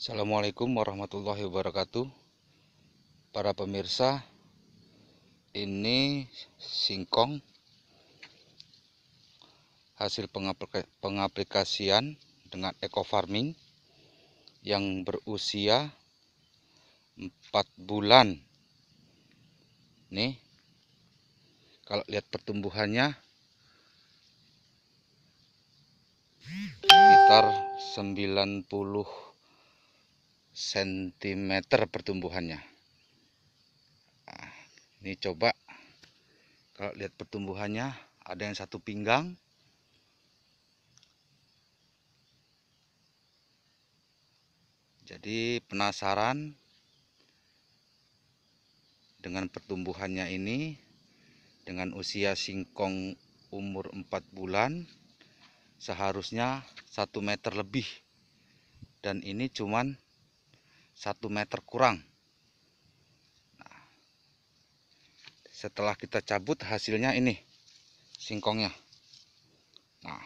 Assalamualaikum warahmatullahi wabarakatuh Para pemirsa Ini singkong Hasil pengaplikasian dengan eco farming Yang berusia 4 bulan Nih Kalau lihat pertumbuhannya Sekitar 90 cm pertumbuhannya ah, ini coba kalau lihat pertumbuhannya ada yang satu pinggang jadi penasaran dengan pertumbuhannya ini dengan usia singkong umur 4 bulan seharusnya 1 meter lebih dan ini cuman satu meter kurang nah, setelah kita cabut hasilnya ini singkongnya nah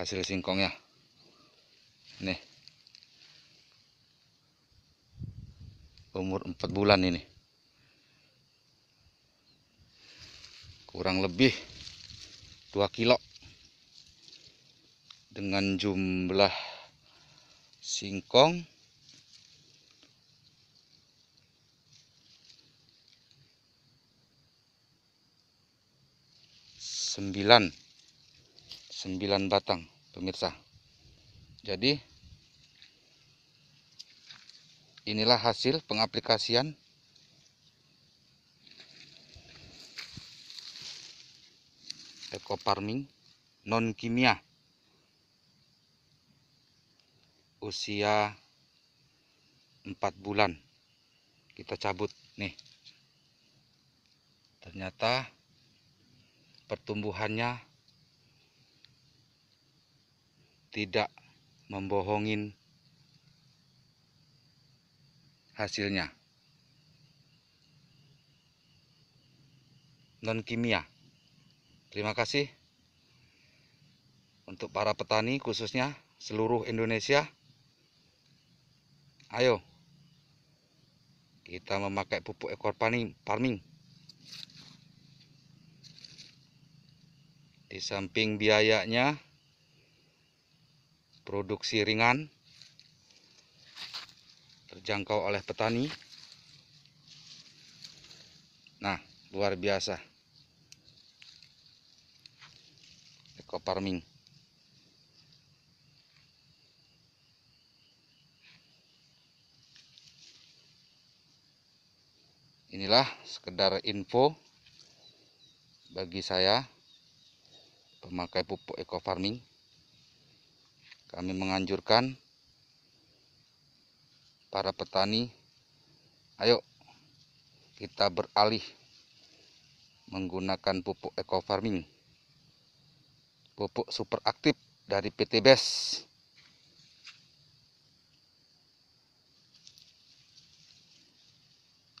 hasil singkongnya nih umur 4 bulan ini kurang lebih 2 kilo dengan jumlah singkong sembilan sembilan batang pemirsa jadi inilah hasil pengaplikasian eco farming non kimia usia 4 bulan kita cabut nih ternyata pertumbuhannya tidak membohongin hasilnya non kimia terima kasih untuk para petani khususnya seluruh Indonesia ayo kita memakai pupuk ekor paning farming di samping biayanya produksi ringan terjangkau oleh petani nah luar biasa ekor farming inilah sekedar info bagi saya pemakai pupuk eco farming kami menganjurkan para petani ayo kita beralih menggunakan pupuk eco farming pupuk super aktif dari PT Best